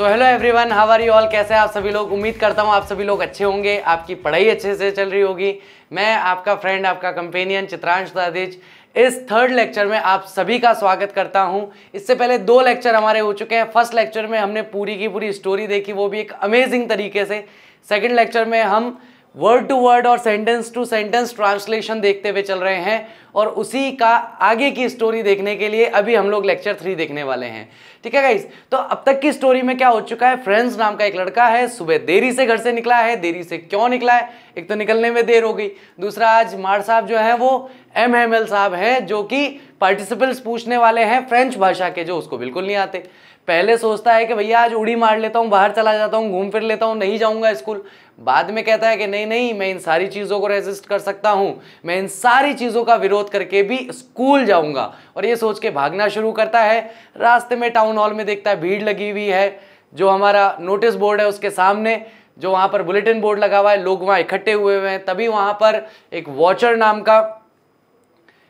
so hello everyone how are you all कैसे हैं आप सभी लोग उम्मीद करता हूँ आप सभी लोग अच्छे होंगे आपकी पढ़ाई अच्छे से चल रही होगी मैं आपका फ्रेंड आपका कंपेनियन चित्रांश दादिज इस थर्ड लेक्चर में आप सभी का स्वागत करता हूँ इससे पहले दो लेक्चर हमारे हो चुके हैं फर्स्ट लेक्चर में हमने पूरी की पूरी स्टोरी देखी वो भी एक अमेजिंग तरीके से सेकेंड लेक्चर में हम वर्ड टू वर्ड और सेंटेंस टू सेंटेंस ट्रांसलेशन देखते हुए चल रहे हैं और उसी का आगे की स्टोरी देखने के लिए अभी हम लोग लेक्चर थ्री देखने वाले हैं ठीक है गाइज तो अब तक की स्टोरी में क्या हो चुका है फ्रेंड्स नाम का एक लड़का है सुबह देरी से घर से निकला है देरी से क्यों निकला है एक तो निकलने में देर हो गई दूसरा आज मार साहब जो है वो एम एम एल साहब हैं जो कि पार्टिसिपेंट्स पूछने वाले हैं फ्रेंच भाषा के जो उसको बिल्कुल नहीं आते पहले सोचता है कि भैया आज उड़ी मार लेता हूँ बाहर चला जाता हूँ घूम फिर लेता हूँ नहीं जाऊँगा स्कूल बाद में कहता है कि नहीं नहीं मैं इन सारी चीज़ों को रेजिस्ट कर सकता हूँ मैं इन सारी चीज़ों का विरोध करके भी स्कूल जाऊँगा और ये सोच के भागना शुरू करता है रास्ते में टाउन हॉल में देखता है भीड़ लगी हुई है जो हमारा नोटिस बोर्ड है उसके सामने जो वहाँ पर बुलेटिन बोर्ड लगा हुआ है लोग वहाँ इकट्ठे हुए हुए हैं तभी वहाँ पर एक वॉचर नाम का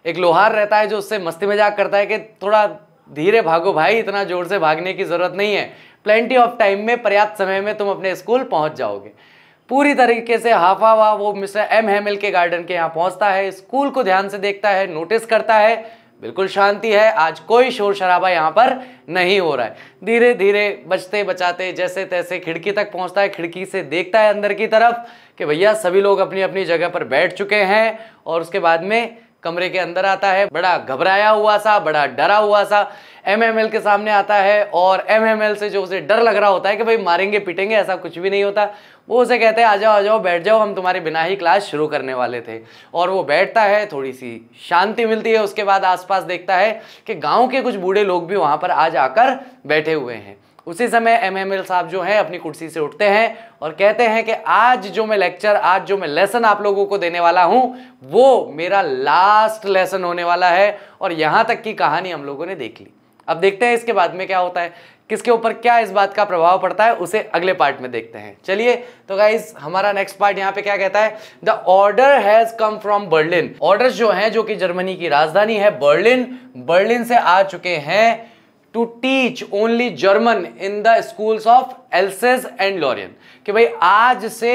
एक लोहार रहता है जो उससे मस्ती मजाक करता है कि थोड़ा धीरे भागो भाई इतना जोर से भागने की ज़रूरत नहीं है प्लेंटी ऑफ टाइम में पर्याप्त समय में तुम अपने स्कूल पहुँच जाओगे पूरी तरीके से हाफा हुआ वो मिस्टर एम हेमिल के गार्डन के यहाँ पहुँचता है स्कूल को ध्यान से देखता है नोटिस करता है बिल्कुल शांति है आज कोई शोर शराबा यहाँ पर नहीं हो रहा है धीरे धीरे बचते बचाते जैसे तैसे खिड़की तक पहुँचता है खिड़की से देखता है अंदर की तरफ कि भैया सभी लोग अपनी अपनी जगह पर बैठ चुके हैं और उसके बाद में कमरे के अंदर आता है बड़ा घबराया हुआ सा बड़ा डरा हुआ सा एम एम एल के सामने आता है और एम एम एल से जो उसे डर लग रहा होता है कि भाई मारेंगे पीटेंगे ऐसा कुछ भी नहीं होता वो उसे कहते हैं आ जाओ आ जाओ बैठ जाओ हम तुम्हारे बिना ही क्लास शुरू करने वाले थे और वो बैठता है थोड़ी सी शांति मिलती है उसके बाद आसपास देखता है कि गांव के कुछ बूढ़े लोग भी वहां पर आज आकर बैठे हुए हैं उसी समय एम एम एल साहब जो हैं अपनी कुर्सी से उठते हैं और कहते हैं कि आज जो मैं लेक्चर आज जो मैं लेसन आप लोगों को देने वाला हूं वो मेरा लास्ट लेसन होने वाला है और यहां तक की कहानी हम लोगों ने देख ली अब देखते हैं इसके बाद में क्या होता है किसके ऊपर क्या इस बात का प्रभाव पड़ता है उसे अगले पार्ट में देखते हैं चलिए तो गाइज हमारा नेक्स्ट पार्ट यहाँ पे क्या कहता है the order has come from Berlin order जो है जो कि जर्मनी की राजधानी है बर्लिन बर्लिन से आ चुके हैं to teach only German in the school of Alsace and Lorraine कि भाई आज से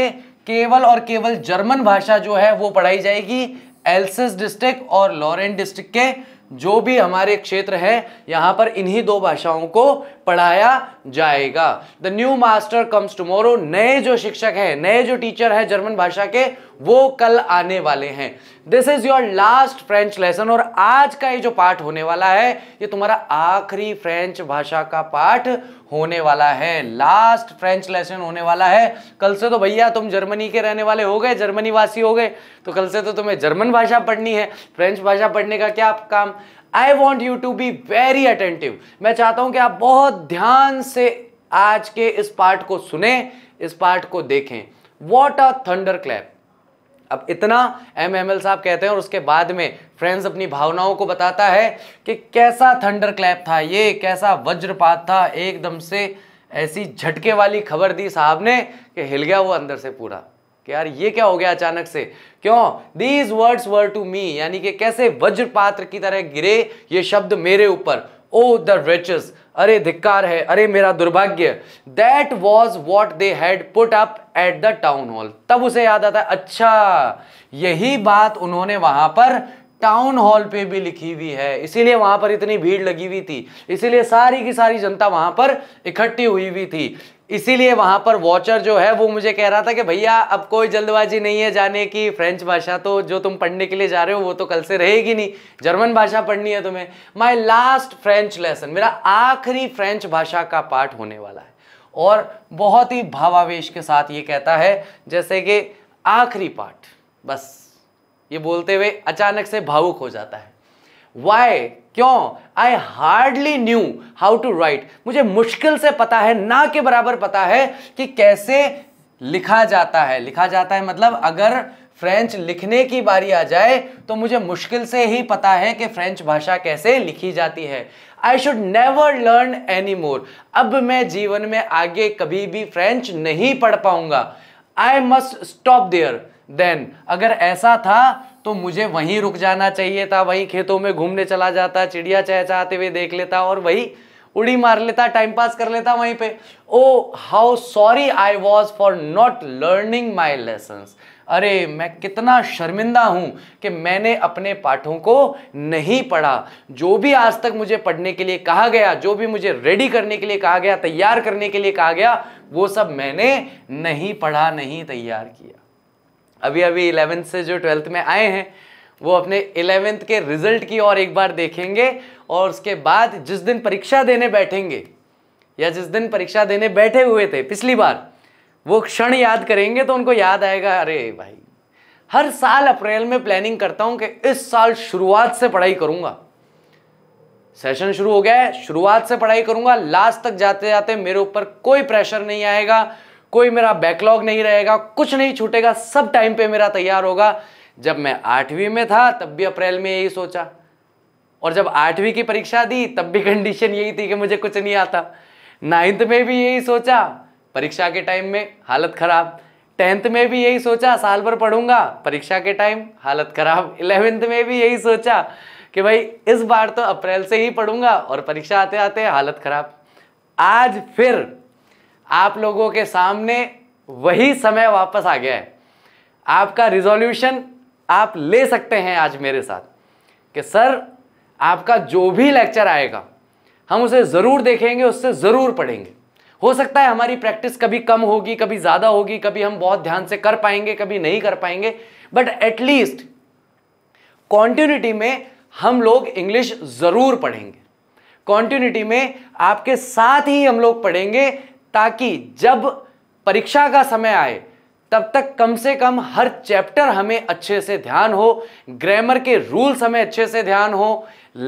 केवल और केवल जर्मन भाषा जो है वो पढ़ाई जाएगी एल्सेस डिस्ट्रिक्ट और लॉरेंट डिस्ट्रिक्ट के जो भी हमारे क्षेत्र है यहां पर इन्हीं दो भाषाओं को पढ़ाया जाएगा the new master comes tomorrow नए जो शिक्षक है नए जो टीचर है जर्मन भाषा के वो कल आने वाले हैं this is your last French lesson और आज का ये जो पाठ होने वाला है ये तुम्हारा आखिरी फ्रेंच भाषा का पाठ होने वाला है लास्ट फ्रेंच लेसन होने वाला है कल से तो भैया तुम जर्मनी के रहने वाले हो गए जर्मनी वासी हो गए तो कल से तो तुम्हें जर्मन भाषा पढ़नी है फ्रेंच भाषा पढ़ने का क्या काम I want you to be very attentive मैं चाहता हूं कि आप बहुत ध्यान से आज के इस पार्ट को सुने इस पार्ट को देखें वॉट आर थंडर क्लैप अब इतना एम एम एल साहब कहते हैं और उसके बाद में फ्रेंड्स अपनी भावनाओं को बताता है कि कैसा थंडर क्लैप था ये कैसा वज्रपात था एकदम से ऐसी झटके वाली खबर दी साहब ने कि हिल गया वो अंदर से पूरा कि यार ये क्या हो गया अचानक से क्यों these words were to me यानी कि कैसे वज्रपात्र की तरह गिरे ये शब्द मेरे ऊपर ओ द रिचेस अरे धिक्कार है अरे मेरा दुर्भाग्य that was what they had put up at the town hall तब उसे याद आता है अच्छा यही बात उन्होंने वहां पर टाउन हॉल पे भी लिखी हुई है इसीलिए वहां पर इतनी भीड़ लगी हुई थी इसीलिए सारी की सारी जनता वहां पर इकट्ठी हुई हुई थी इसीलिए वहां पर वॉचर जो है वो मुझे कह रहा था कि भैया अब कोई जल्दबाजी नहीं है जाने की फ्रेंच भाषा तो जो तुम पढ़ने के लिए जा रहे हो वो तो कल से रहेगी नहीं जर्मन भाषा पढ़नी है तुम्हें माई लास्ट फ्रेंच लेसन मेरा आखिरी फ्रेंच भाषा का पाठ होने वाला है और बहुत ही भावावेश के साथ ये कहता है जैसे कि आखिरी पाठ बस ये बोलते हुए अचानक से भावुक हो जाता है वाई क्यों I hardly knew how to write मुझे मुश्किल से पता है ना के बराबर पता है कि कैसे लिखा जाता है लिखा जाता है मतलब अगर फ्रेंच लिखने की बारी आ जाए तो मुझे मुश्किल से ही पता है कि फ्रेंच भाषा कैसे लिखी जाती है I should never learn any more अब मैं जीवन में आगे कभी भी फ्रेंच नहीं पढ़ पाऊंगा I must stop there then अगर ऐसा था तो मुझे वहीं रुक जाना चाहिए था वहीं खेतों में घूमने चला जाता चिड़िया चहचहाते हुए देख लेता और वही उड़ी मार लेता टाइम पास कर लेता वहीं पे oh how sorry I was for not learning my lesson अरे मैं कितना शर्मिंदा हूँ कि मैंने अपने पाठों को नहीं पढ़ा जो भी आज तक मुझे पढ़ने के लिए कहा गया जो भी मुझे रेडी करने के लिए कहा गया तैयार करने के लिए कहा गया वो सब मैंने नहीं पढ़ा नहीं तैयार किया अभी अभी इलेवेंथ से जो ट्वेल्थ में आए हैं वो अपने इलेवेंथ के रिजल्ट की और एक बार देखेंगे और उसके बाद जिस दिन परीक्षा देने बैठेंगे या जिस दिन परीक्षा देने बैठे हुए थे पिछली बार वो क्षण याद करेंगे तो उनको याद आएगा अरे भाई हर साल अप्रैल में प्लानिंग करता हूं कि इस साल शुरुआत से पढ़ाई करूंगा सेशन शुरू हो गया है शुरुआत से पढ़ाई करूंगा लास्ट तक जाते जाते मेरे ऊपर कोई प्रेशर नहीं आएगा कोई मेरा बैकलॉग नहीं रहेगा कुछ नहीं छूटेगा सब टाइम पे मेरा तैयार होगा जब मैं आठवीं में था तब भी अप्रैल में यही सोचा और जब आठवीं की परीक्षा दी तब भी कंडीशन यही थी कि मुझे कुछ नहीं आता नाइन्थ में भी यही सोचा परीक्षा के टाइम में हालत ख़राब टेंथ में भी यही सोचा साल भर पढ़ूंगा परीक्षा के टाइम हालत ख़राब इलेवेंथ में भी यही सोचा कि भाई इस बार तो अप्रैल से ही पढ़ूंगा और परीक्षा आते आते हालत ख़राब आज फिर आप लोगों के सामने वही समय वापस आ गया है आपका रिजोल्यूशन आप ले सकते हैं आज मेरे साथ कि सर आपका जो भी लेक्चर आएगा हम उसे ज़रूर देखेंगे उससे ज़रूर पढ़ेंगे हो सकता है हमारी प्रैक्टिस कभी कम होगी कभी ज़्यादा होगी कभी हम बहुत ध्यान से कर पाएंगे कभी नहीं कर पाएंगे बट एटलीस्ट कॉन्टिन्यूटी में हम लोग इंग्लिश ज़रूर पढ़ेंगे कॉन्टिन्यूटी में आपके साथ ही हम लोग पढ़ेंगे ताकि जब परीक्षा का समय आए तब तक कम से कम हर चैप्टर हमें अच्छे से ध्यान हो ग्रामर के रूल्स हमें अच्छे से ध्यान हो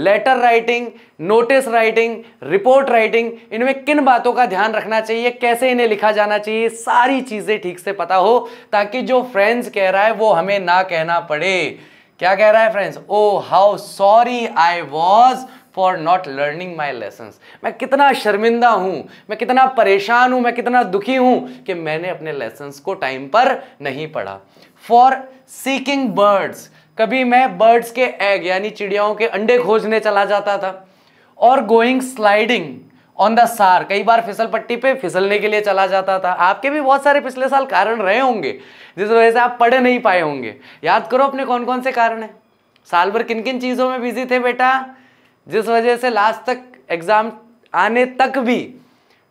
letter writing notice writing report writing इनमें किन बातों का ध्यान रखना चाहिए कैसे इन्हें लिखा जाना चाहिए सारी चीज़ें ठीक से पता हो ताकि जो फ्रेंड्स कह रहा है वो हमें ना कहना पड़े क्या कह रहा है friends oh how sorry I was for not learning my lesson मैं कितना शर्मिंदा हूं मैं कितना परेशान हूं मैं कितना दुखी हूं कि मैंने अपने लेसन को टाइम पर नहीं पढ़ा फॉर सीकिंग बर्ड्स कभी मैं बर्ड्स के एग यानी चिड़ियाओं के अंडे खोजने चला जाता था और गोइंग स्लाइडिंग ऑन द सार कई बार फिसल पट्टी पे फिसलने के लिए चला जाता था आपके भी बहुत सारे पिछले साल कारण रहे होंगे जिस वजह से आप पढ़ नहीं पाए होंगे याद करो अपने कौन कौन से कारण हैं साल भर किन किन चीज़ों में बिजी थे बेटा जिस वजह से लास्ट तक एग्ज़ाम आने तक भी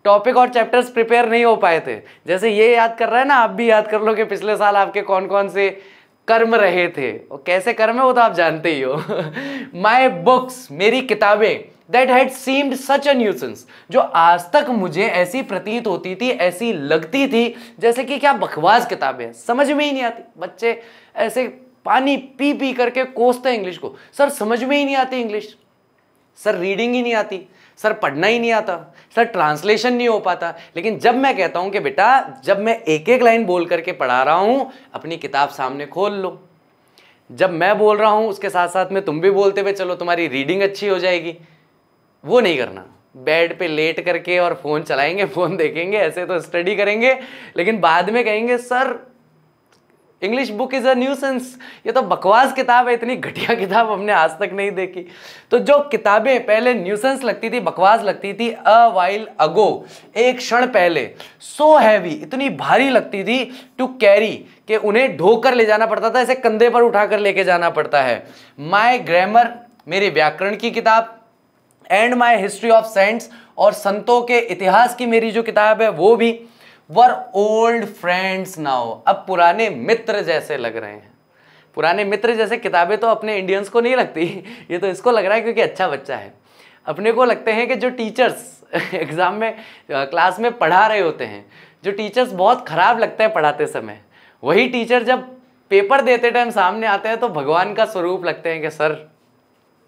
टॉपिक और चैप्टर्स प्रिपेयर नहीं हो पाए थे जैसे ये याद कर रहा है ना आप भी याद कर लो कि पिछले साल आपके कौन कौन से कर्म रहे थे और कैसे कर्म है वो तो आप जानते ही हो माई बुक्स मेरी किताबें that had seemed such nuisance जो आज तक मुझे ऐसी प्रतीत होती थी ऐसी लगती थी जैसे कि क्या बकवास किताबें हैं समझ में ही नहीं आती बच्चे ऐसे पानी पी पी करके कोसते हैं इंग्लिश को सर समझ में ही नहीं आती इंग्लिश सर रीडिंग ही नहीं आती सर पढ़ना ही नहीं आता सर ट्रांसलेशन नहीं हो पाता लेकिन जब मैं कहता हूँ कि बेटा जब मैं एक एक लाइन बोल करके पढ़ा रहा हूँ अपनी किताब सामने खोल लो जब मैं बोल रहा हूँ उसके साथ साथ में तुम भी बोलते हुए चलो तुम्हारी रीडिंग अच्छी हो जाएगी वो नहीं करना बेड पे लेट करके और फ़ोन चलाएंगे फ़ोन देखेंगे ऐसे तो स्टडी करेंगे लेकिन बाद में कहेंगे sir English book is a nuisance ये तो बकवास किताब है इतनी घटिया किताब हमने आज तक नहीं देखी तो जो किताबें पहले न्यूसेंस लगती थी बकवास लगती थी अ वाइल अगो एक क्षण पहले सो so हैवी इतनी भारी लगती थी टू कैरी कि उन्हें ढोकर ले जाना पड़ता था ऐसे कंधे पर उठाकर लेके जाना पड़ता है माई ग्रामर मेरी व्याकरण की किताब and my history of science और संतों के इतिहास की मेरी जो किताब है वो भी वर ओल्ड फ्रेंड्स नाउ अब पुराने मित्र जैसे लग रहे हैं पुराने मित्र जैसे किताबें तो अपने इंडियंस को नहीं लगती ये तो इसको लग रहा है क्योंकि अच्छा बच्चा है अपने को लगते हैं कि जो टीचर्स एग्ज़ाम में क्लास में पढ़ा रहे होते हैं जो टीचर्स बहुत ख़राब लगते हैं पढ़ाते समय वही टीचर जब पेपर देते टाइम सामने आते हैं तो भगवान का स्वरूप लगते हैं कि सर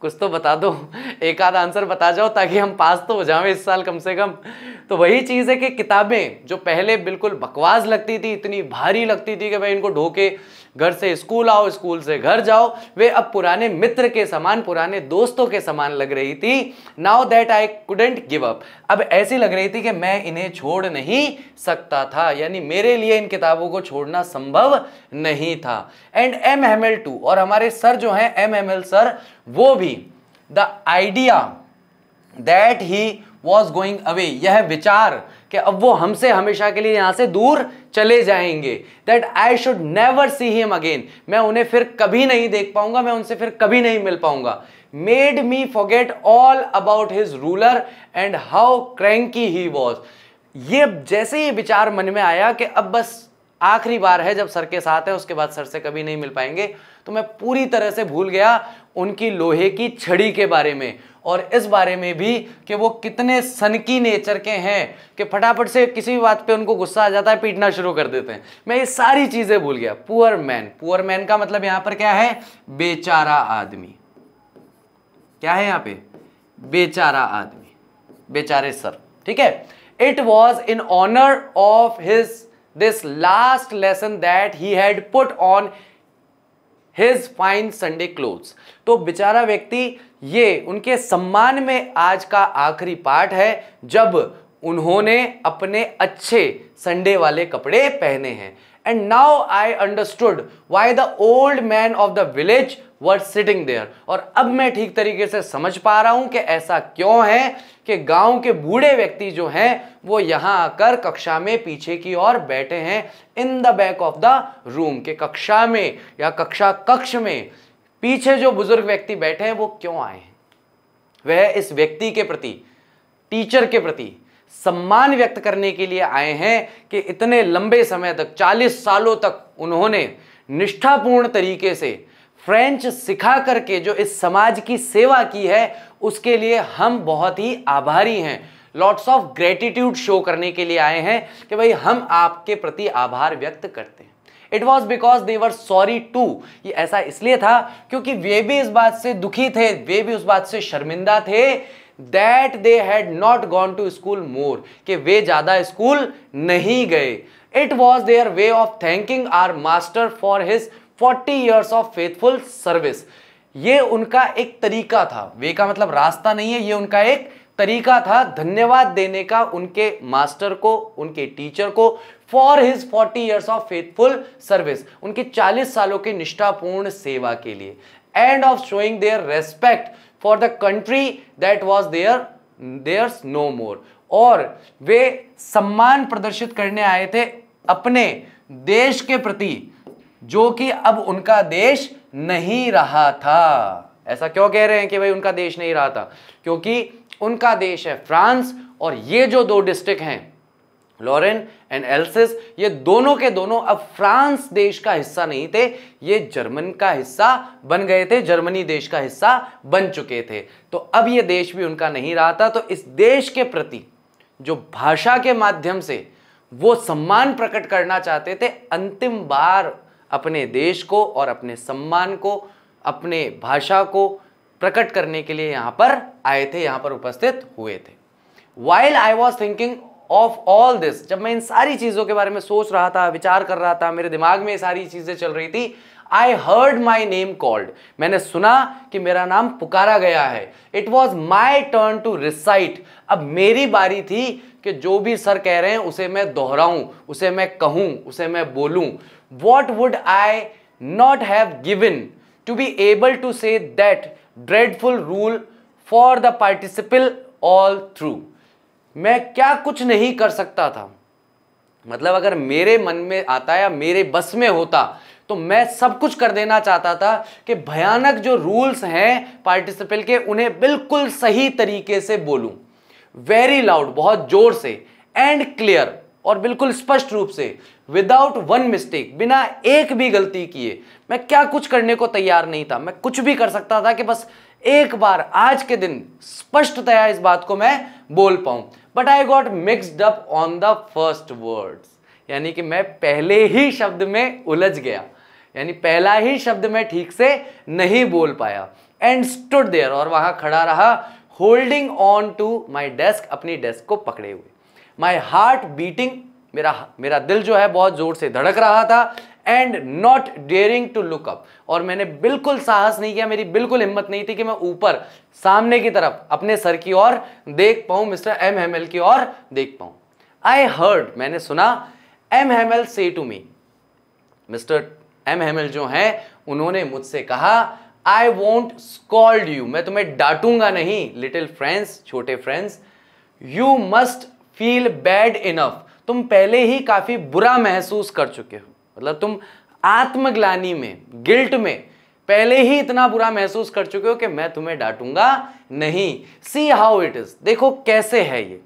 कुछ तो बता दो एक आध आंसर बता जाओ ताकि हम पास तो हो जाएं इस साल कम से कम तो वही चीज़ है कि किताबें जो पहले बिल्कुल बकवास लगती थी इतनी भारी लगती थी कि भाई इनको ढो के घर से स्कूल आओ स्कूल से घर जाओ वे अब पुराने मित्र के समान पुराने दोस्तों के समान लग रही थी now that I couldn't give up अब ऐसी लग रही थी कि मैं इन्हें छोड़ नहीं सकता था यानी मेरे लिए इन किताबों को छोड़ना संभव नहीं था and M M L too और हमारे सर जो हैं एम एम एल सर वो भी the idea that he was going away यह विचार कि अब वो हमसे हमेशा के लिए यहाँ से दूर चले जाएंगे that I should never see him again मैं उन्हें फिर कभी नहीं देख पाऊंगा मैं उनसे फिर कभी नहीं मिल पाऊंगा made me forget all about his ruler and how cranky he was ये जैसे ही विचार मन में आया कि अब बस आखिरी बार है जब सर के साथ है उसके बाद सर से कभी नहीं मिल पाएंगे तो मैं पूरी तरह से भूल गया उनकी लोहे की छड़ी के बारे में और इस बारे में भी कि वो कितने सनकी नेचर के हैं कि फटाफट से किसी भी बात पे उनको गुस्सा आ जाता है पीटना शुरू कर देते हैं मैं ये सारी चीज़ें भूल गया पुअर मैन पुअर मैन का मतलब यहां पर क्या है बेचारा आदमी क्या है यहां पे बेचारा आदमी बेचारे सर ठीक है it was in honour of his this last lesson that he had put on his fine Sunday clothes तो बेचारा व्यक्ति ये उनके सम्मान में आज का आखिरी पाठ है जब उन्होंने अपने अच्छे संडे वाले कपड़े पहने हैं and now I understood why the old man of the village were sitting there और अब मैं ठीक तरीके से समझ पा रहा हूं कि ऐसा क्यों है कि गांव के बूढ़े व्यक्ति जो हैं वो यहाँ आकर कक्षा में पीछे की ओर बैठे हैं in the back of the room के कक्षा में या कक्षा कक्ष में पीछे जो बुजुर्ग व्यक्ति बैठे हैं वो क्यों आए हैं वह इस व्यक्ति के प्रति टीचर के प्रति सम्मान व्यक्त करने के लिए आए हैं कि इतने लंबे समय तक 40 सालों तक उन्होंने निष्ठापूर्ण तरीके से फ्रेंच सिखा करके जो इस समाज की सेवा की है उसके लिए हम बहुत ही आभारी हैं लॉट्स ऑफ ग्रेटिट्यूड शो करने के लिए आए हैं कि भाई हम आपके प्रति आभार व्यक्त करते हैं it was because they were sorry too ये ऐसा इसलिए था क्योंकि वे भी इस बात से दुखी थे वे भी उस बात से शर्मिंदा थे that they had not gone to school more कि वे ज़्यादा स्कूल नहीं गए it was their way of thanking our master for his forty years of faithful service ये उनका एक तरीका था वे का मतलब रास्ता नहीं है ये उनका एक तरीका था धन्यवाद देने का उनके मास्टर को उनके टीचर को for his 40 years of faithful service उनके 40 सालों के निष्ठापूर्ण सेवा के लिए and of showing their respect for the country that was their their no more और वे सम्मान प्रदर्शित करने आए थे अपने देश के प्रति जो कि अब उनका देश नहीं रहा था ऐसा क्यों कह रहे हैं कि भाई उनका देश नहीं रहा था क्योंकि उनका देश है फ्रांस और ये जो दो डिस्ट्रिक्ट हैं लॉरेन एंड एल्सिस ये दोनों के दोनों अब फ्रांस देश का हिस्सा नहीं थे ये जर्मन का हिस्सा बन गए थे जर्मनी देश का हिस्सा बन चुके थे तो अब ये देश भी उनका नहीं रहा था तो इस देश के प्रति जो भाषा के माध्यम से वो सम्मान प्रकट करना चाहते थे अंतिम बार अपने देश को और अपने सम्मान को अपने भाषा को प्रकट करने के लिए यहाँ पर आए थे यहाँ पर उपस्थित हुए थे while I was thinking of all this जब मैं इन सारी चीज़ों के बारे में सोच रहा था विचार कर रहा था मेरे दिमाग में ये सारी चीज़ें चल रही थी I heard my name called मैंने सुना कि मेरा नाम पुकारा गया है it was my turn to recite अब मेरी बारी थी कि जो भी सर कह रहे हैं उसे मैं दोहराऊं उसे मैं कहूं उसे मैं बोलूं what would I not have given to be able to say that dreadful rule for the participle all through मैं क्या कुछ नहीं कर सकता था मतलब अगर मेरे मन में आता या मेरे बस में होता तो मैं सब कुछ कर देना चाहता था कि भयानक जो रूल्स हैं पार्टिसिपल के उन्हें बिल्कुल सही तरीके से बोलूं वेरी लाउड बहुत जोर से एंड क्लियर और बिल्कुल स्पष्ट रूप से विदाउट वन मिस्टेक बिना एक भी गलती किए मैं क्या कुछ करने को तैयार नहीं था मैं कुछ भी कर सकता था कि बस एक बार आज के दिन स्पष्टतया इस बात को मैं बोल पाऊं but I got mixed up on the first words यानी कि मैं पहले ही शब्द में उलझ गया यानी पहला ही शब्द मैं ठीक से नहीं बोल पाया एंड स्टुड देयर और वहां खड़ा रहा holding on to my desk अपनी डेस्क को पकड़े हुए माई हार्ट बीटिंग मेरा मेरा दिल जो है बहुत जोर से धड़क रहा था and not daring to look up और मैंने बिल्कुल साहस नहीं किया मेरी बिल्कुल हिम्मत नहीं थी कि मैं ऊपर सामने की तरफ अपने सर की ओर देख पाऊं मिस्टर एम हेमल की ओर देख पाऊं आई हर्ड मैंने सुना M Hamel say to me mister M Hamel जो हैं उन्होंने मुझसे कहा आई वॉन्ट स्कॉल्ड यू मैं तुम्हें डांटूंगा नहीं लिटिल फ्रेंड्स छोटे friends you must feel bad enough तुम पहले ही काफ़ी बुरा महसूस कर चुके हो मतलब तुम आत्मग्लानी में गिल्ट में पहले ही इतना बुरा महसूस कर चुके हो कि मैं तुम्हें डांटूंगा नहीं सी हाउ इट इज देखो कैसे है ये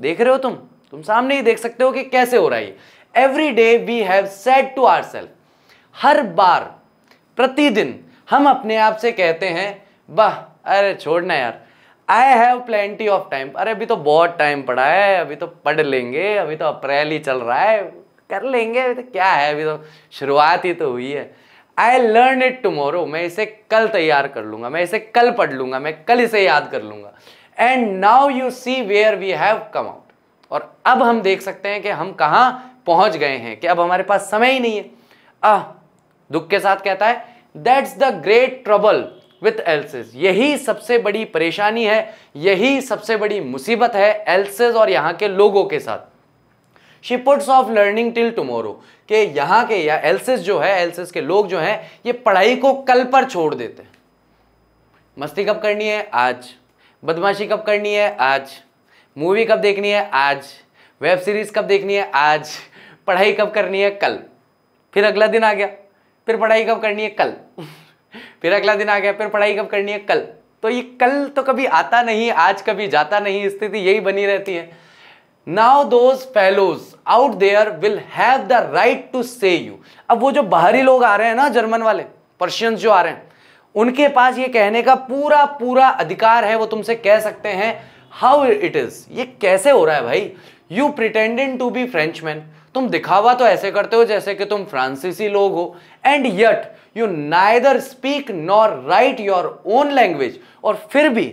देख रहे हो तुम तुम सामने ही देख सकते हो कि कैसे हो रहा है every day we have said to our self हर बार प्रतिदिन हम अपने आप से कहते हैं वाह अरे छोड़ना यार I have plenty of time अरे अभी तो बहुत टाइम पड़ा है अभी तो पढ़ लेंगे अभी तो अप्रैल ही चल रहा है कर लेंगे अभी तो क्या है अभी तो शुरुआत ही तो हुई है आई लर्न इट टूमोरो मैं इसे कल तैयार कर लूंगा मैं इसे कल पढ़ लूंगा मैं कल इसे याद कर लूंगा and now you see where we have come out और अब हम देख सकते हैं कि हम कहाँ पहुंच गए हैं कि अब हमारे पास समय ही नहीं है आह दुख के साथ कहता है that's the great trouble with Alsace यही सबसे बड़ी परेशानी है यही सबसे बड़ी मुसीबत है एल्सेज और यहाँ के लोगों के साथ he puts off learning till tomorrow के यहाँ के या एल्सेस जो है एल्सेस के लोग जो हैं ये पढ़ाई को कल पर छोड़ देते हैं मस्ती कब करनी है आज बदमाशी कब करनी है आज मूवी कब देखनी है आज वेब सीरीज़ कब देखनी है आज पढ़ाई कब करनी है कल फिर अगला दिन आ गया फिर पढ़ाई कब करनी है कल फिर अगला दिन आ गया फिर पढ़ाई कब करनी है कल तो ये कल तो कभी आता नहीं आज कभी जाता नहीं स्थिति यही बनी रहती है now those fellows out there will have the right to say you अब वो जो बाहरी लोग आ रहे हैं ना जर्मन वाले पर्शियंस जो आ रहे हैं उनके पास ये कहने का पूरा पूरा अधिकार है वो तुमसे कह सकते हैं हाउ इट इज ये कैसे हो रहा है भाई you pretending to be French man तुम दिखावा तो ऐसे करते हो जैसे कि तुम फ्रांसीसी लोग हो and yet you neither speak nor write your own language और फिर भी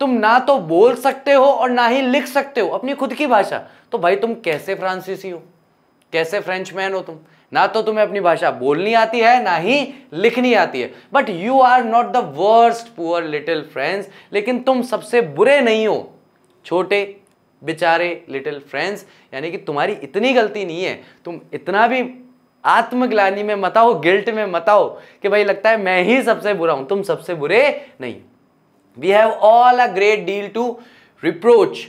तुम ना तो बोल सकते हो और ना ही लिख सकते हो अपनी खुद की भाषा तो भाई तुम कैसे फ्रांसीसी हो कैसे फ्रेंच मैन हो तुम ना तो तुम्हें अपनी भाषा बोलनी आती है ना ही लिखनी आती है but you are not the worst poor little friends लेकिन तुम सबसे बुरे नहीं हो छोटे बेचारे लिटिल फ्रेंड्स यानी कि तुम्हारी इतनी गलती नहीं है तुम इतना भी आत्मग्लानी में मत आओ गिल्ट में मत आओ कि भाई लगता है मैं ही सबसे बुरा हूं तुम सबसे बुरे नहीं we have all a great deal to reproach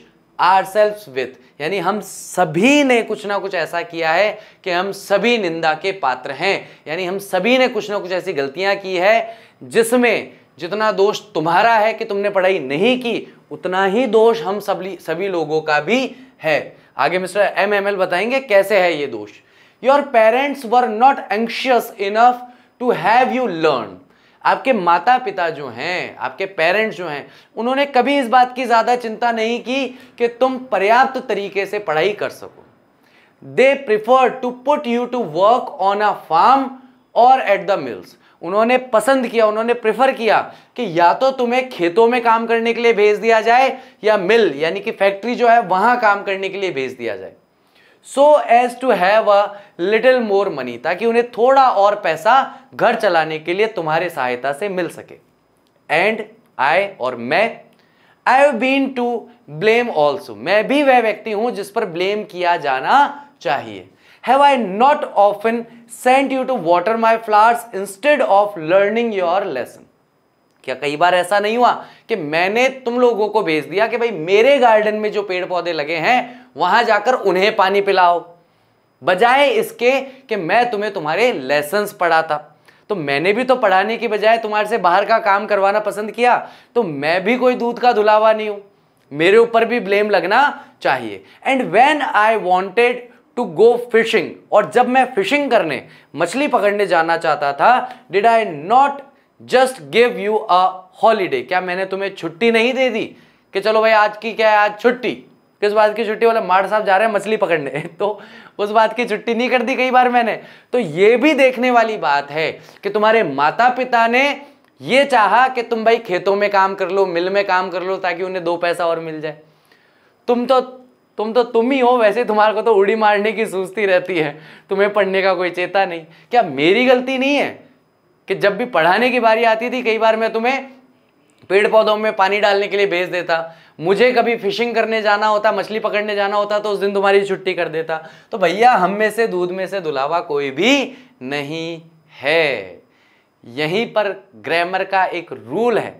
our self with यानी हम सभी ने कुछ ना कुछ ऐसा किया है कि हम सभी निंदा के पात्र हैं यानी हम सभी ने कुछ ना कुछ ऐसी गलतियां की है जिसमें जितना दोष तुम्हारा है कि तुमने पढ़ाई नहीं की उतना ही दोष हम सभी सभी लोगों का भी है आगे मिस्टर एम एम एल बताएंगे कैसे है ये दोष your parents were not anxious enough to have you learn आपके माता पिता जो हैं आपके पेरेंट्स जो हैं उन्होंने कभी इस बात की ज़्यादा चिंता नहीं की कि तुम पर्याप्त तरीके से पढ़ाई कर सको they prefer to put you to work on a farm और एट द मिल्स उन्होंने पसंद किया उन्होंने प्रेफर किया कि या तो तुम्हें खेतों में काम करने के लिए भेज दिया जाए या मिल यानी कि फैक्ट्री जो है वहां काम करने के लिए भेज दिया जाए so as to have a little more money ताकि उन्हें थोड़ा और पैसा घर चलाने के लिए तुम्हारे सहायता से मिल सके एंड आई और मैं I have been to blame also मैं भी वह व्यक्ति हूं जिस पर ब्लेम किया जाना चाहिए have I not often sent you to water my flowers instead of learning your lesson क्या कई बार ऐसा नहीं हुआ कि मैंने तुम लोगों को भेज दिया कि भाई मेरे गार्डन में जो पेड़ पौधे लगे हैं वहां जाकर उन्हें पानी पिलाओ बजाय इसके कि मैं तुम्हें तुम्हारे लेसन्स पढ़ाता तो मैंने भी तो पढ़ाने की बजाय तुम्हारे से बाहर का काम करवाना पसंद किया तो मैं भी कोई दूध का धुलावा नहीं हूं मेरे ऊपर भी ब्लेम लगना चाहिए and when I wanted to go fishing और जब मैं फिशिंग करने मछली पकड़ने जाना चाहता था did I not just give you a holiday क्या मैंने तुम्हें छुट्टी नहीं दे दी कि चलो भाई आज की क्या है आज छुट्टी किस बात की छुट्टी वाले मार साहब जा रहे हैं मछली पकड़ने तो उस बात की छुट्टी नहीं कर दी कई बार मैंने तो ये भी देखने वाली बात है कि तुम्हारे माता पिता ने ये चाहा कि तुम भाई खेतों में काम कर लो मिल में काम कर लो ताकि उन्हें दो पैसा और मिल जाए तुम तो तुम तो तुम ही हो वैसे तुम्हारे को तो उड़ी मारने की सूझती रहती है तुम्हें पढ़ने का कोई चेता नहीं क्या मेरी गलती नहीं है कि जब भी पढ़ाने की बारी आती थी कई बार मैं तुम्हें पेड़ पौधों में पानी डालने के लिए भेज देता मुझे कभी फिशिंग करने जाना होता मछली पकड़ने जाना होता तो उस दिन तुम्हारी छुट्टी कर देता तो भैया हम में से दूध में से दुलावा कोई भी नहीं है यहीं पर ग्रामर का एक रूल है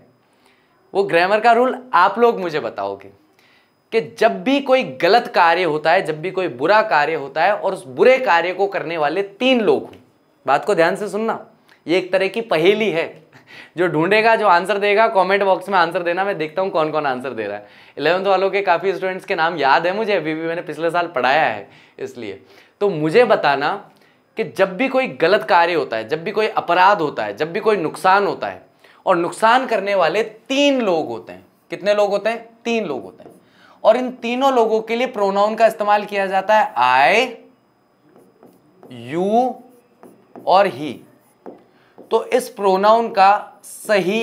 वो ग्रामर का रूल आप लोग मुझे बताओगे कि जब भी कोई गलत कार्य होता है जब भी कोई बुरा कार्य होता है और उस बुरे कार्य को करने वाले तीन लोग हों बात को ध्यान से सुनना ये एक तरह की पहेली है जो ढूंढेगा जो आंसर देगा कमेंट बॉक्स में आंसर देना मैं देखता हूँ कौन कौन आंसर दे रहा है इलेवंथ वालों के काफ़ी स्टूडेंट्स के नाम याद है मुझे अभी भी मैंने पिछले साल पढ़ाया है इसलिए तो मुझे बताना कि जब भी कोई गलत कार्य होता है जब भी कोई अपराध होता है जब भी कोई नुकसान होता है और नुकसान करने वाले तीन लोग होते हैं कितने लोग होते हैं तीन लोग होते हैं और इन तीनों लोगों के लिए प्रोनाउन का इस्तेमाल किया जाता है आई यू और ही तो इस प्रोनाउन का सही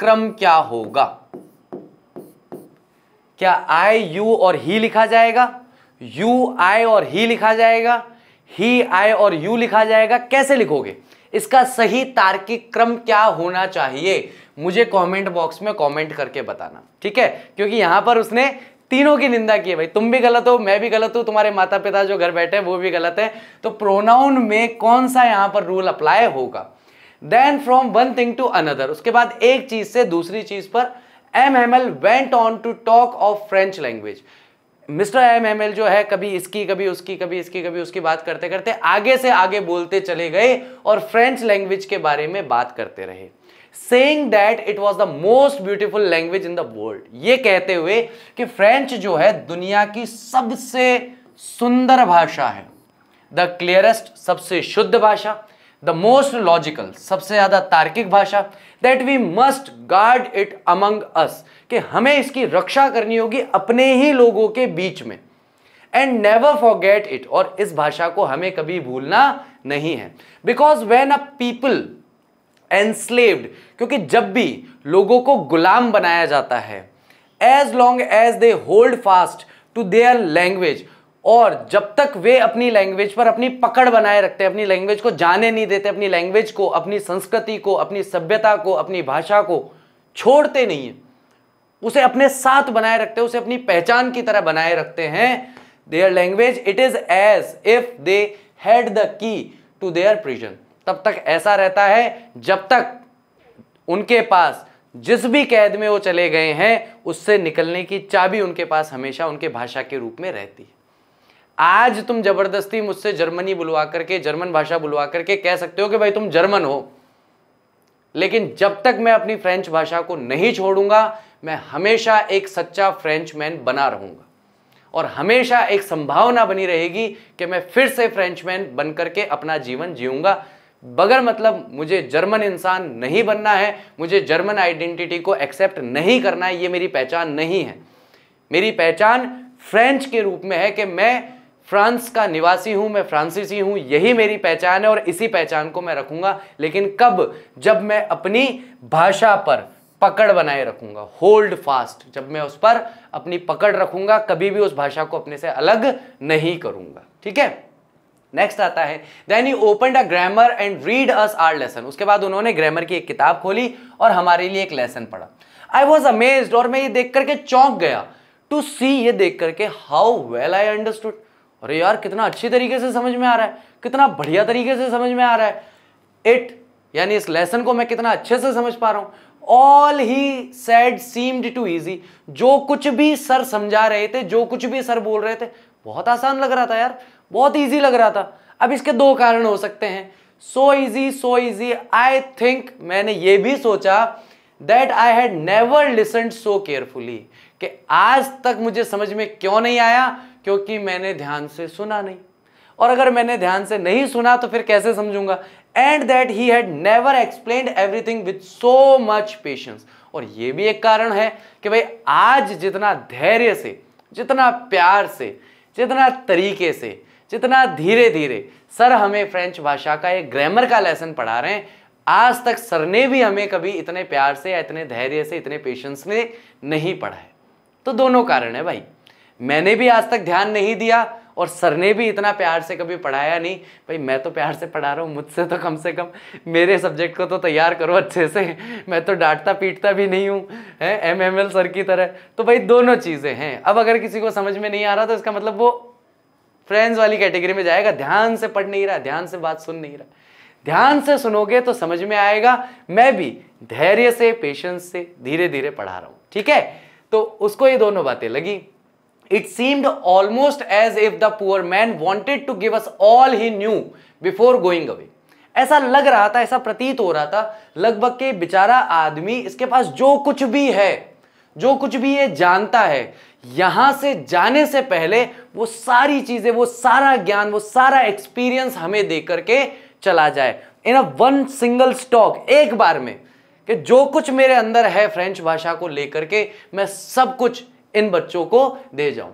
क्रम क्या होगा क्या आई यू और ही लिखा जाएगा यू आई और ही लिखा जाएगा ही आई और यू लिखा जाएगा कैसे लिखोगे इसका सही तार्किक क्रम क्या होना चाहिए मुझे कमेंट बॉक्स में कमेंट करके बताना ठीक है क्योंकि यहां पर उसने तीनों की निंदा की है भाई तुम भी गलत हो मैं भी गलत हूं तुम्हारे माता पिता जो घर बैठे हैं वो भी गलत है तो प्रोनाउन में कौन सा यहां पर रूल अप्लाई होगा then from one thing to another उसके बाद एक चीज से दूसरी चीज पर M M L went on to talk of French language mister M M L जो है कभी इसकी कभी उसकी कभी इसकी कभी उसकी बात करते करते आगे से आगे बोलते चले गए और फ्रेंच लैंग्वेज के बारे में बात करते रहे saying that it was the most beautiful language in the world ये कहते हुए कि फ्रेंच जो है दुनिया की सबसे सुंदर भाषा है द क्लियरेस्ट सबसे शुद्ध भाषा द मोस्ट लॉजिकल सबसे ज्यादा तार्किक भाषा that we must guard it among us कि हमें इसकी रक्षा करनी होगी अपने ही लोगों के बीच में एंड नेवर फॉरगेट इट और इस भाषा को हमें कभी भूलना नहीं है because when a people enslaved क्योंकि जब भी लोगों को गुलाम बनाया जाता है as long as they hold fast to their language और जब तक वे अपनी लैंग्वेज पर अपनी पकड़ बनाए रखते हैं अपनी लैंग्वेज को जाने नहीं देते अपनी लैंग्वेज को अपनी संस्कृति को अपनी सभ्यता को अपनी भाषा को छोड़ते नहीं है उसे अपने साथ बनाए रखते हैं उसे अपनी पहचान की तरह बनाए रखते हैं their language it is as if they had the key to their prison तब तक ऐसा रहता है जब तक उनके पास जिस भी कैद में वो चले गए हैं उससे निकलने की चाबी उनके पास हमेशा उनके भाषा के रूप में रहती है आज तुम जबरदस्ती मुझसे जर्मनी बुलवा करके जर्मन भाषा बुलवा करके कह सकते हो कि भाई तुम जर्मन हो लेकिन जब तक मैं अपनी फ्रेंच भाषा को नहीं छोड़ूंगा मैं हमेशा एक सच्चा फ्रेंच मैन बना रहूंगा और हमेशा एक संभावना बनी रहेगी कि मैं फिर से फ्रेंच मैन बन करके अपना जीवन जीऊंगा बगैर मतलब मुझे जर्मन इंसान नहीं बनना है मुझे जर्मन आइडेंटिटी को एक्सेप्ट नहीं करना है ये मेरी पहचान नहीं है मेरी पहचान फ्रेंच के रूप में है कि मैं फ्रांस का निवासी हूं मैं फ्रांसीसी हूं यही मेरी पहचान है और इसी पहचान को मैं रखूंगा लेकिन कब जब मैं अपनी भाषा पर पकड़ बनाए रखूंगा होल्ड फास्ट जब मैं उस पर अपनी पकड़ रखूंगा कभी भी उस भाषा को अपने से अलग नहीं करूंगा ठीक है नेक्स्ट आता है then you open a grammar and read us our lesson उसके बाद उन्होंने ग्रामर की एक किताब खोली और हमारे लिए एक लेसन पढ़ा आई वॉज अमेज और मैं ये देख करके चौंक गया टू सी ये देख करके हाउ वेल आई अंडरस्टूड अरे यार कितना अच्छी तरीके से समझ में आ रहा है कितना बढ़िया तरीके से समझ में आ रहा है इट यानी इस लेसन को मैं कितना अच्छे से समझ पा रहा हूं all he said seemed too easy जो कुछ भी सर समझा रहे थे जो कुछ भी सर बोल रहे थे बहुत आसान लग रहा था यार बहुत ईजी लग रहा था अब इसके दो कारण हो सकते हैं so easy so easy I think मैंने ये भी सोचा that I had never listen so carefully कि आज तक मुझे समझ में क्यों नहीं आया क्योंकि मैंने ध्यान से सुना नहीं और अगर मैंने ध्यान से नहीं सुना तो फिर कैसे समझूंगा and that he had never explain everything with so much patience और ये भी एक कारण है कि भाई आज जितना धैर्य से जितना प्यार से जितना तरीके से जितना धीरे धीरे सर हमें फ्रेंच भाषा का एक ग्रामर का लेसन पढ़ा रहे हैं आज तक सर ने भी हमें कभी इतने प्यार से या इतने धैर्य से इतने पेशेंस में नहीं पढ़ा है तो दोनों कारण है भाई मैंने भी आज तक ध्यान नहीं दिया और सर ने भी इतना प्यार से कभी पढ़ाया नहीं भाई मैं तो प्यार से पढ़ा रहा हूँ मुझसे तो कम से कम मेरे सब्जेक्ट को तो तैयार करो अच्छे से मैं तो डांटता पीटता भी नहीं हूँ है एम एम एल सर की तरह तो भाई दोनों चीज़ें हैं अब अगर किसी को समझ में नहीं आ रहा तो इसका मतलब वो फ्रेंड्स वाली कैटेगरी में जाएगा ध्यान से पढ़ नहीं रहा ध्यान से बात सुन नहीं रहा ध्यान से सुनोगे तो समझ में आएगा मैं भी धैर्य से पेशेंस से धीरे धीरे पढ़ा रहा हूँ ठीक है तो उसको ये दोनों बातें लगी it seemed almost as if the poor man wanted to give us all he knew before going away ऐसा लग रहा था ऐसा प्रतीत हो रहा था लगभग के बेचारा आदमी इसके पास जो कुछ भी है जो कुछ भी ये जानता है यहां से जाने से पहले वो सारी चीजें वो सारा ज्ञान वो सारा एक्सपीरियंस हमें दे करके चला जाए in a one single stroke एक बार में कि जो कुछ मेरे अंदर है फ्रेंच भाषा को लेकर के मैं सब कुछ इन बच्चों को दे जाऊं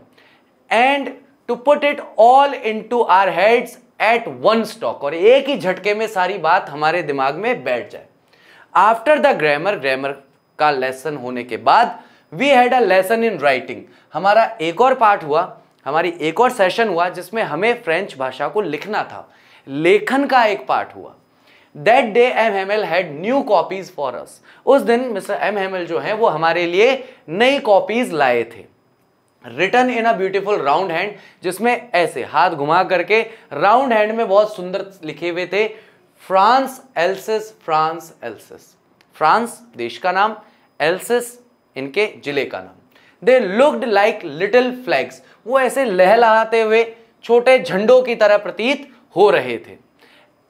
and to put it all into our heads at one stroke और एक ही झटके में सारी बात हमारे दिमाग में बैठ जाए आफ्टर द ग्रामर ग्रामर का लेसन होने के बाद we had a lesson in writing हमारा एक और पार्ट हुआ हमारी एक और सेशन हुआ जिसमें हमें फ्रेंच भाषा को लिखना था लेखन का एक पार्ट हुआ that day M L had new copies for us उस दिन मिस्टर एम हेमल जो है वो हमारे लिए नई कॉपीज लाए थे written in a beautiful round hand जिसमें ऐसे हाथ घुमा करके राउंड हैंड में बहुत सुंदर लिखे हुए थे France Alsace France Alsace France देश का नाम एल्सिस इनके जिले का नाम they looked like little flags वो ऐसे लहलाते हुए छोटे झंडों की तरह प्रतीत हो रहे थे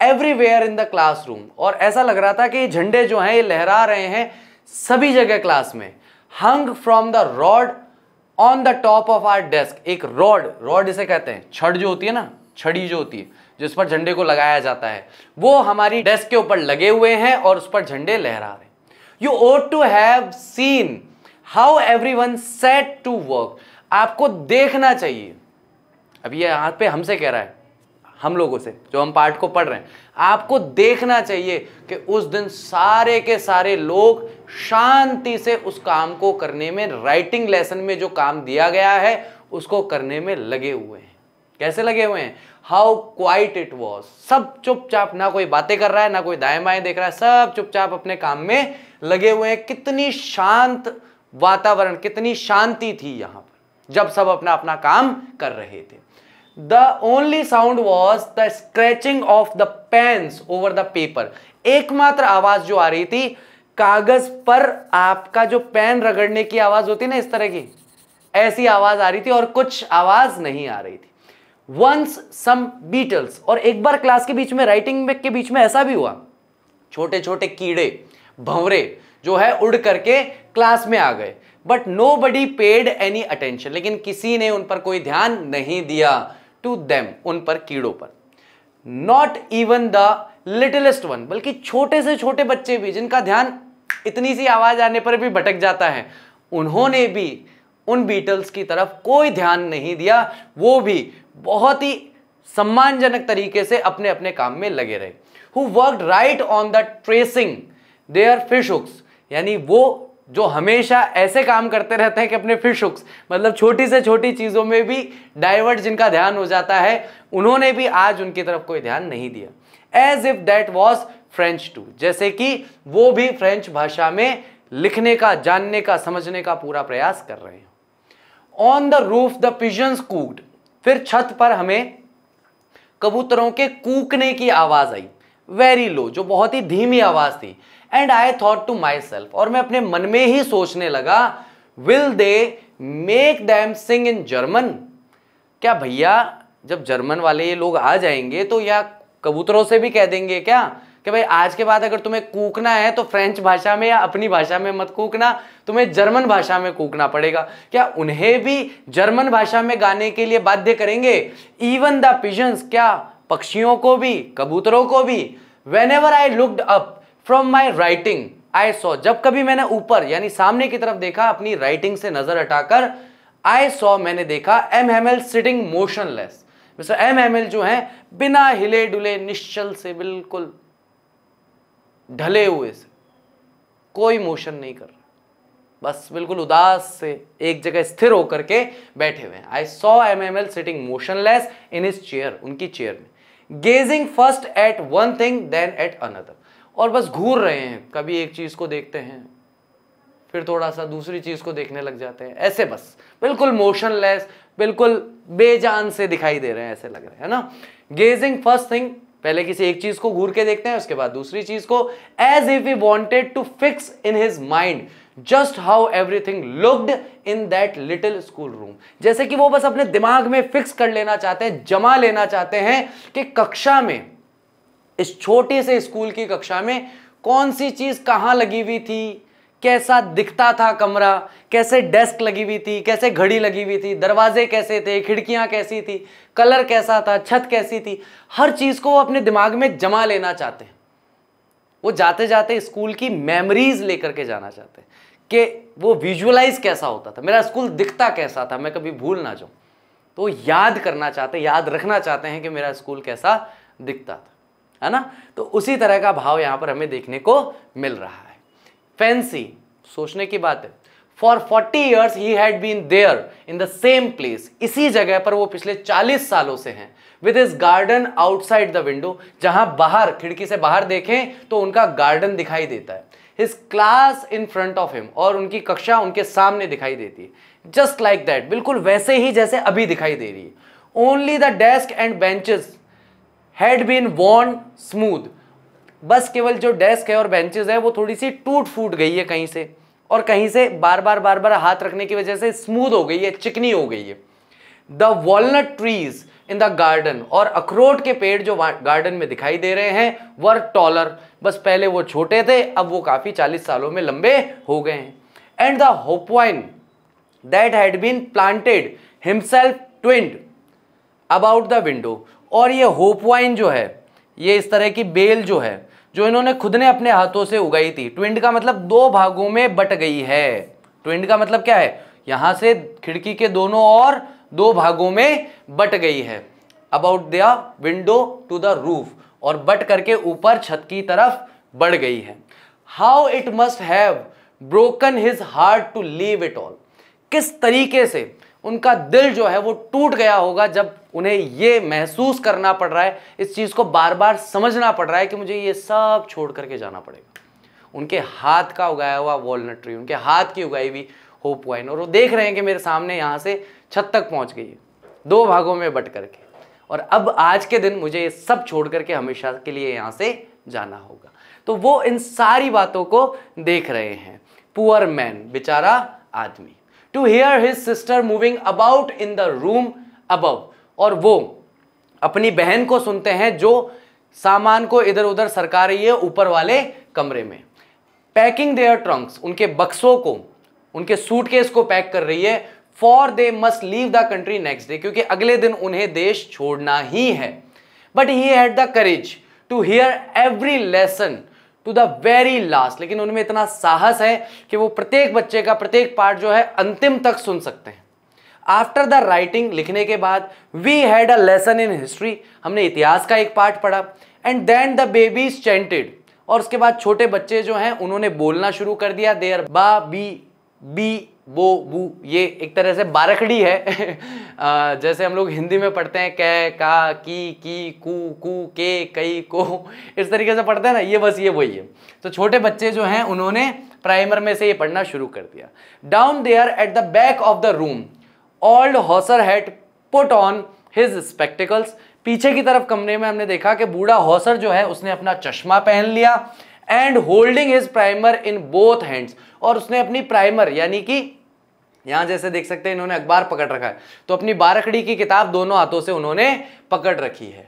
एवरीवेयर इन द क्लासरूम और ऐसा लग रहा था कि झंडे जो हैं ये लहरा रहे हैं सभी जगह क्लास में hung from the rod on the top of our desk एक रॉड रॉड इसे कहते हैं छड़ जो होती है ना छड़ी जो होती है जिस पर झंडे को लगाया जाता है वो हमारी डेस्क के ऊपर लगे हुए हैं और उस पर झंडे लहरा रहे you ought to have seen how every one set to work आपको देखना चाहिए अब ये यहां पे हमसे कह रहा है हम लोगों से जो हम पाठ को पढ़ रहे हैं आपको देखना चाहिए कि उस दिन सारे के सारे लोग शांति से उस काम को करने में राइटिंग लेसन में जो काम दिया गया है उसको करने में लगे हुए हैं कैसे लगे हुए हैं हाउ क्वाइट इट वॉज सब चुपचाप ना कोई बातें कर रहा है ना कोई दाएं बाएं देख रहा है सब चुपचाप अपने काम में लगे हुए हैं कितनी शांत वातावरण कितनी शांति थी यहां पर जब सब अपना अपना काम कर रहे थे the only sound was the scratching of the pens over the paper एकमात्र आवाज जो आ रही थी कागज पर आपका जो पेन रगड़ने की आवाज होती ना इस तरह की ऐसी आवाज आ रही थी और कुछ आवाज नहीं आ रही थी वंस सम बीटल्स और एक बार क्लास के बीच में राइटिंग के बीच में ऐसा भी हुआ छोटे छोटे कीड़े भंवरे जो है उड़ करके क्लास में आ गए but nobody paid any attention लेकिन किसी ने उन पर कोई ध्यान नहीं दिया टू देम उन पर कीड़ों पर not even the littlest one बल्कि छोटे से छोटे बच्चे भी जिनका ध्यान इतनी सी आवाज आने पर भी भटक जाता है उन्होंने भी उन बीटल्स की तरफ कोई ध्यान नहीं दिया वो भी बहुत ही सम्मानजनक तरीके से अपने अपने काम में लगे रहे who work right on the tracing their fish hooks यानी वो जो हमेशा ऐसे काम करते रहते हैं कि अपने फिश हुक्स मतलब छोटी से छोटी चीज़ों में भी डाइवर्ट जिनका ध्यान हो जाता है उन्होंने भी आज उनकी तरफ कोई ध्यान नहीं दिया as if that was French too जैसे कि वो भी फ्रेंच भाषा में लिखने का जानने का समझने का पूरा प्रयास कर रहे हैं on the roof the pigeons cooed फिर छत पर हमें कबूतरों के कूकने की आवाज़ आई वेरी लो जो बहुत ही धीमी आवाज थी and I thought to myself और मैं अपने मन में ही सोचने लगा will they make them sing in German क्या भैया जब जर्मन वाले ये लोग आ जाएंगे तो या कबूतरों से भी कह देंगे क्या कि भाई आज के बाद अगर तुम्हें कूकना है तो फ्रेंच भाषा में या अपनी भाषा में मत कूकना तुम्हें जर्मन भाषा में कूकना पड़ेगा क्या उन्हें भी जर्मन भाषा में गाने के लिए बाध्य करेंगे इवन द पिजन्स क्या पक्षियों को भी कबूतरों को भी whenever I looked up from my writing I saw जब कभी मैंने ऊपर यानी सामने की तरफ देखा अपनी राइटिंग से नजर हटाकर आई सॉ मैंने देखा M M L sitting motionless mister M M L जो है बिना हिले डुले निश्चल से बिल्कुल ढले हुए से कोई मोशन नहीं कर रहा बस बिल्कुल उदास से एक जगह स्थिर होकर के बैठे हुए हैं I saw M M L sitting motionless in his chair उनकी चेयर में gazing first at one thing then at another और बस घूर रहे हैं कभी एक चीज़ को देखते हैं फिर थोड़ा सा दूसरी चीज़ को देखने लग जाते हैं ऐसे बस बिल्कुल मोशनलेस बिल्कुल बेजान से दिखाई दे रहे हैं ऐसे लग रहे हैं ना गेजिंग फर्स्ट थिंग पहले किसी एक चीज को घूर के देखते हैं उसके बाद दूसरी चीज को as if you wanted to fix in his mind just how everything looked in that little school room जैसे कि वो बस अपने दिमाग में फिक्स कर लेना चाहते हैं जमा लेना चाहते हैं कि कक्षा में इस छोटे से स्कूल की कक्षा में कौन सी चीज कहां लगी हुई थी कैसा दिखता था कमरा कैसे डेस्क लगी हुई थी कैसे घड़ी लगी हुई थी दरवाजे कैसे थे खिड़कियां कैसी थी कलर कैसा था छत कैसी थी हर चीज़ को वो अपने दिमाग में जमा लेना चाहते हैं वो जाते जाते स्कूल की मेमोरीज लेकर के जाना चाहते हैं कि वो विजुअलाइज कैसा होता था मेरा स्कूल दिखता कैसा था मैं कभी भूल ना जाऊँ तो याद करना चाहते याद रखना चाहते हैं कि मेरा स्कूल कैसा दिखता था है ना तो उसी तरह का भाव यहाँ पर हमें देखने को मिल रहा है फैंसी सोचने की बात है for forty years he had been there in the same place इसी जगह पर वो पिछले चालीस सालों से हैं with his garden outside the window जहां बाहर खिड़की से बाहर देखें तो उनका गार्डन दिखाई देता है his class in front of him और उनकी कक्षा उनके सामने दिखाई देती है जस्ट लाइक दैट बिल्कुल वैसे ही जैसे अभी दिखाई दे रही है only the desk and benches had been वॉन्ड स्मूथ बस केवल जो डेस्क है और बेंचेज है वो थोड़ी सी टूट फूट गई है कहीं से और कहीं से बार बार बार बार हाथ रखने की वजह से स्मूथ हो गई है चिकनी हो गई है the walnut trees in the garden और अखरोट के पेड़ जो गार्डन में दिखाई दे रहे हैं वर टॉलर बस पहले वो छोटे थे अब वो काफ़ी चालीस सालों में लंबे हो गए हैं and the hop vine that had been planted himself twined about the window और ये होपवाइन जो है ये इस तरह की बेल जो है जो इन्होंने खुद ने अपने हाथों से उगाई थी ट्विंड का मतलब दो भागों में बट गई है ट्विंड का मतलब क्या है यहां से खिड़की के दोनों और दो भागों में बट गई है अबाउट दिया विंडो टू द रूफ और बट करके ऊपर छत की तरफ बढ़ गई है how it must have broken his heart to leave it all किस तरीके से उनका दिल जो है वो टूट गया होगा जब उन्हें ये महसूस करना पड़ रहा है इस चीज़ को बार बार समझना पड़ रहा है कि मुझे ये सब छोड़ करके जाना पड़ेगा उनके हाथ का उगाया हुआ वॉलनट ट्री उनके हाथ की उगाई हुई होप वाइन और वो देख रहे हैं कि मेरे सामने यहाँ से छत तक पहुँच गई है दो भागों में बट करके और अब आज के दिन मुझे ये सब छोड़ करके हमेशा के लिए यहाँ से जाना होगा तो वो इन सारी बातों को देख रहे हैं पुअर मैन बेचारा आदमी to hear his sister moving about in the room above और वो अपनी बहन को सुनते हैं जो सामान को इधर उधर सरका रही है ऊपर वाले कमरे में पैकिंग देयर ट्रंक्स उनके बक्सों को उनके सूटकेस को पैक कर रही है for they must leave the country next day क्योंकि अगले दिन उन्हें देश छोड़ना ही है but he had the courage to hear every lesson to the very last लेकिन उनमें इतना साहस है कि वो प्रत्येक बच्चे का प्रत्येक पार्ट जो है अंतिम तक सुन सकते हैं आफ्टर द राइटिंग लिखने के बाद we had a lesson in history हमने इतिहास का एक पार्ट पढ़ा and then the babies chanted और उसके बाद छोटे बच्चे जो हैं उन्होंने बोलना शुरू कर दिया देयर बा बी बी वो वो ये एक तरह से बारखड़ी है जैसे हम लोग हिंदी में पढ़ते हैं कै का की की कू कू के कई को इस तरीके से पढ़ते हैं ना ये बस ये वही है तो छोटे बच्चे जो हैं उन्होंने प्राइमर में से ये पढ़ना शुरू कर दिया down there at the back of the room old Hauser had put on his spectacles पीछे की तरफ कमरे में हमने देखा कि बूढ़ा हॉसर जो है उसने अपना चश्मा पहन लिया and holding his primer in both hands और उसने अपनी प्राइमर यानी कि यहां जैसे देख सकते हैं इन्होंने अखबार पकड़ रखा है तो अपनी बारखड़ी की किताब दोनों हाथों से उन्होंने पकड़ रखी है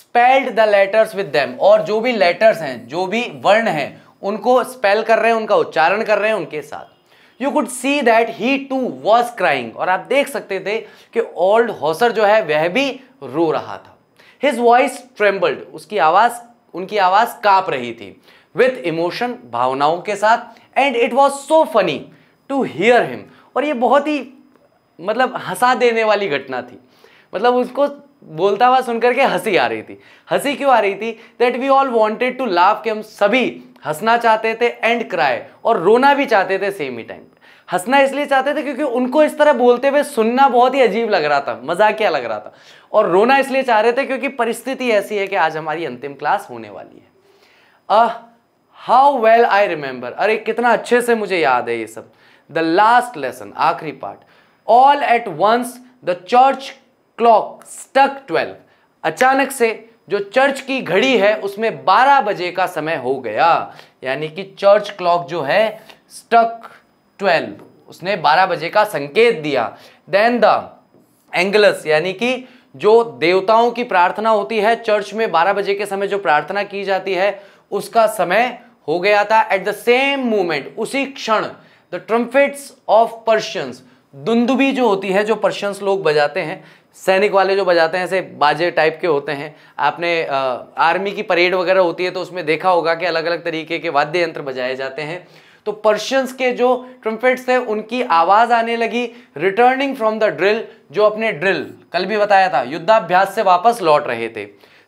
spelled the letters with them और जो भी लेटर्स हैं जो भी वर्ण हैं उनको स्पेल कर रहे हैं उनका उच्चारण कर रहे हैं उनके साथ you could see that he too was crying और आप देख सकते थे कि ओल्ड हॉसर जो है वह भी रो रहा था हिज वॉइस ट्रेम्बल्ड उसकी आवाज उनकी आवाज कांप रही थी विथ इमोशन भावनाओं के साथ and it was so funny to hear him और ये बहुत ही मतलब हंसा देने वाली घटना थी मतलब उसको बोलता हुआ सुनकर के हंसी आ रही थी हंसी क्यों आ रही थी that we all wanted to laugh के हम सभी हंसना चाहते थे एंड क्राई और रोना भी चाहते थे सेम ही टाइम हंसना इसलिए चाहते थे क्योंकि उनको इस तरह बोलते हुए सुनना बहुत ही अजीब लग रहा था मजाकिया लग रहा था और रोना इसलिए चाह रहे थे क्योंकि परिस्थिति ऐसी है कि आज हमारी अंतिम क्लास होने वाली है हाउ वेल आई रिमेंबर अरे कितना अच्छे से मुझे याद है ये सब द लास्ट लेसन आखिरी part all at once the church clock struck twelve अचानक से जो चर्च की घड़ी है उसमें 12 बजे का समय हो गया यानी कि चर्च क्लॉक जो है स्टक ट्वेल्व उसने बारह बजे का संकेत दिया देन द एंगलस यानी कि जो देवताओं की प्रार्थना होती है चर्च में बारह बजे के समय जो प्रार्थना की जाती है उसका समय हो गया था एट द सेम मोमेंट उसी क्षण द ट्रम्फेट्स ऑफ पर्शियंस दुंदुबी जो होती है जो पर्शियंस लोग बजाते हैं सैनिक वाले जो बजाते हैं ऐसे बाजे टाइप के होते हैं आपने आ, आर्मी की परेड वगैरह होती है तो उसमें देखा होगा कि अलग अलग तरीके के वाद्य यंत्र बजाए जाते हैं तो पर्शियंस के जो ट्रम्पेट्स थे उनकी आवाज़ आने लगी रिटर्निंग फ्रॉम द ड्रिल जो अपने ड्रिल कल भी बताया था युद्धाभ्यास से वापस लौट रहे थे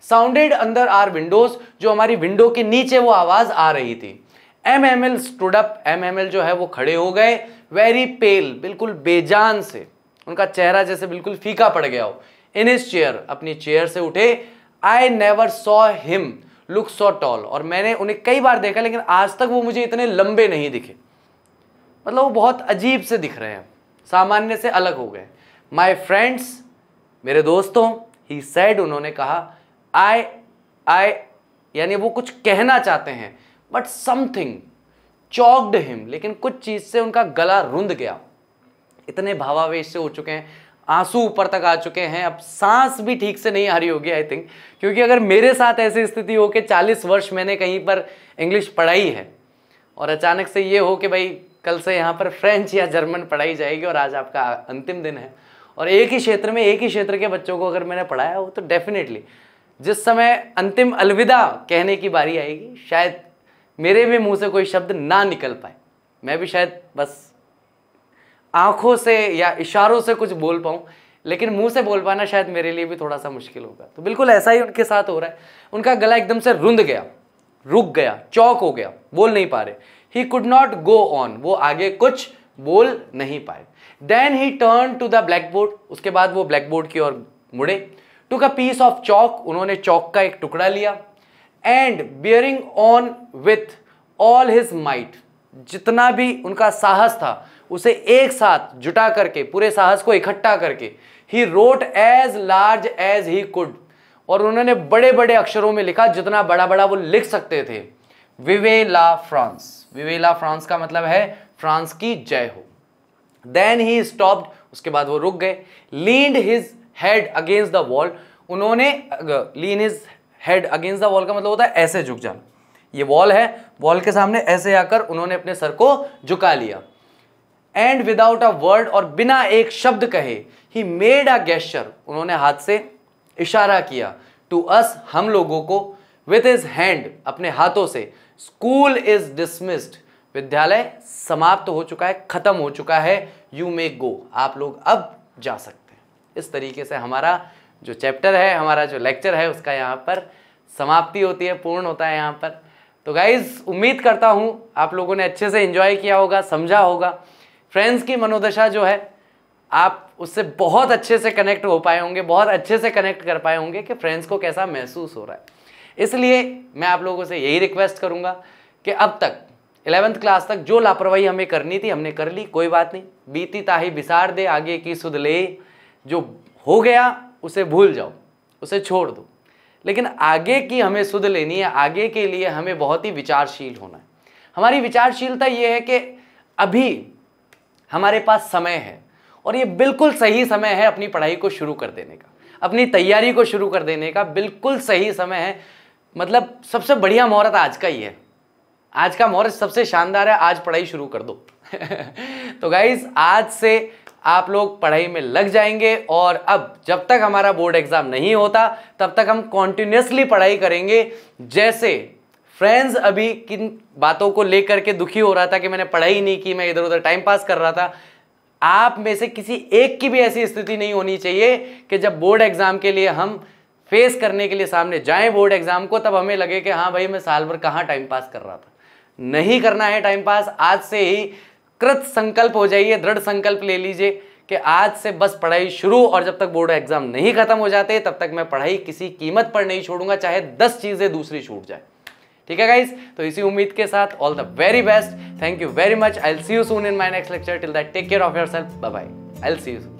साउंडेड अंदर आर विंडोज जो हमारी विंडो के नीचे वो आवाज़ आ रही थी M M L stood up M M L जो है वो खड़े हो गए वेरी पेल बिल्कुल बेजान से उनका चेहरा जैसे बिल्कुल फीका पड़ गया हो इन इस चेयर अपनी चेयर से उठे I never saw him look so tall और मैंने उन्हें कई बार देखा लेकिन आज तक वो मुझे इतने लंबे नहीं दिखे मतलब वो बहुत अजीब से दिख रहे हैं सामान्य से अलग हो गए माई फ्रेंड्स मेरे दोस्तों ही सैड उन्होंने कहा आई आई यानी वो कुछ कहना चाहते हैं बट समथिंग चौकड हिम लेकिन कुछ चीज़ से उनका गला रुंध गया इतने भावावेश से हो चुके हैं आंसू ऊपर तक आ चुके हैं अब सांस भी ठीक से नहीं आ रही होगी आई थिंक क्योंकि अगर मेरे साथ ऐसी स्थिति हो कि चालीस वर्ष मैंने कहीं पर इंग्लिश पढ़ाई है और अचानक से ये हो कि भाई कल से यहाँ पर फ्रेंच या जर्मन पढ़ाई जाएगी और आज आपका अंतिम दिन है और एक ही क्षेत्र में एक ही क्षेत्र के बच्चों को अगर मैंने पढ़ाया हो तो डेफिनेटली जिस समय अंतिम अलविदा कहने की बारी आएगी शायद मेरे भी मुंह से कोई शब्द ना निकल पाए मैं भी शायद बस आँखों से या इशारों से कुछ बोल पाऊँ लेकिन मुंह से बोल पाना शायद मेरे लिए भी थोड़ा सा मुश्किल होगा तो बिल्कुल ऐसा ही उनके साथ हो रहा है उनका गला एकदम से रुंध गया रुक गया चौक हो गया बोल नहीं पा रहे he could not go on वो आगे कुछ बोल नहीं पाए then he turn to the blackboard उसके बाद वो ब्लैक बोर्ड की ओर मुड़े टू का पीस ऑफ चौक उन्होंने चौक का एक टुकड़ा लिया and bearing on with all his might जितना भी उनका साहस था उसे एक साथ जुटा करके पूरे साहस को इकट्ठा करके he wrote as large as he could और उन्होंने बड़े बड़े अक्षरों में लिखा जितना बड़ा बड़ा वो लिख सकते थे विवेला फ्रांस विवेला फ्रांस का मतलब है फ्रांस की जय हो देन ही स्टॉप्ड उसके बाद वो रुक गए leaned his head against the wall उन्होंने lean his head against the wall का मतलब होता है ऐसे झुक जाना ये वॉल है वॉल के सामने ऐसे आकर उन्होंने अपने सर को झुका लिया एंड विदाउट अ वर्ड और बिना एक शब्द कहे ही मेड अ गैस्चर उन्होंने हाथ से इशारा किया टू अस हम लोगों को विथ इज हैंड अपने हाथों से स्कूल इज डिसमिस्ड विद्यालय समाप्त हो चुका है खत्म हो चुका है यू मे गो आप लोग अब जा सकते हैं इस तरीके से हमारा जो चैप्टर है हमारा जो लेक्चर है उसका यहाँ पर समाप्ति होती है पूर्ण होता है यहाँ पर तो गाइज उम्मीद करता हूँ आप लोगों ने अच्छे से इंजॉय किया होगा समझा होगा फ्रेंड्स की मनोदशा जो है आप उससे बहुत अच्छे से कनेक्ट हो पाए होंगे बहुत अच्छे से कनेक्ट कर पाए होंगे कि फ्रेंड्स को कैसा महसूस हो रहा है इसलिए मैं आप लोगों से यही रिक्वेस्ट करूँगा कि अब तक इलेवेंथ क्लास तक जो लापरवाही हमें करनी थी हमने कर ली कोई बात नहीं बीती ताही बिसार दे आगे की सुध ले जो हो गया उसे भूल जाओ उसे छोड़ दो लेकिन आगे की हमें सुध लेनी है आगे के लिए हमें बहुत ही विचारशील होना है हमारी विचारशीलता ये है कि अभी हमारे पास समय है और ये बिल्कुल सही समय है अपनी पढ़ाई को शुरू कर देने का अपनी तैयारी को शुरू कर देने का बिल्कुल सही समय है मतलब सबसे बढ़िया मुहूर्त आज का ही है आज का मुहूर्त सबसे शानदार है आज पढ़ाई शुरू कर दो तो गाइज आज से आप लोग पढ़ाई में लग जाएंगे और अब जब तक हमारा बोर्ड एग्जाम नहीं होता तब तक हम कॉन्टिन्यूसली पढ़ाई करेंगे जैसे फ्रेंड्स अभी किन बातों को लेकर के दुखी हो रहा था कि मैंने पढ़ाई नहीं की मैं इधर उधर टाइम पास कर रहा था आप में से किसी एक की भी ऐसी स्थिति नहीं होनी चाहिए कि जब बोर्ड एग्ज़ाम के लिए हम फेस करने के लिए सामने जाएं बोर्ड एग्ज़ाम को तब हमें लगे कि हाँ भाई मैं साल भर कहाँ टाइम पास कर रहा था नहीं करना है टाइम पास आज से ही कृत संकल्प हो जाइए दृढ़ संकल्प ले लीजिए कि आज से बस पढ़ाई शुरू और जब तक बोर्ड एग्ज़ाम नहीं ख़त्म हो जाते तब तक मैं पढ़ाई किसी कीमत पर नहीं छोड़ूंगा चाहे दस चीज़ें दूसरी छूट जाए ठीक है गाइज तो इसी उम्मीद के साथ all the very best thank you very much I see you soon in my next lecture till that take care of yourself bye I'll see you soon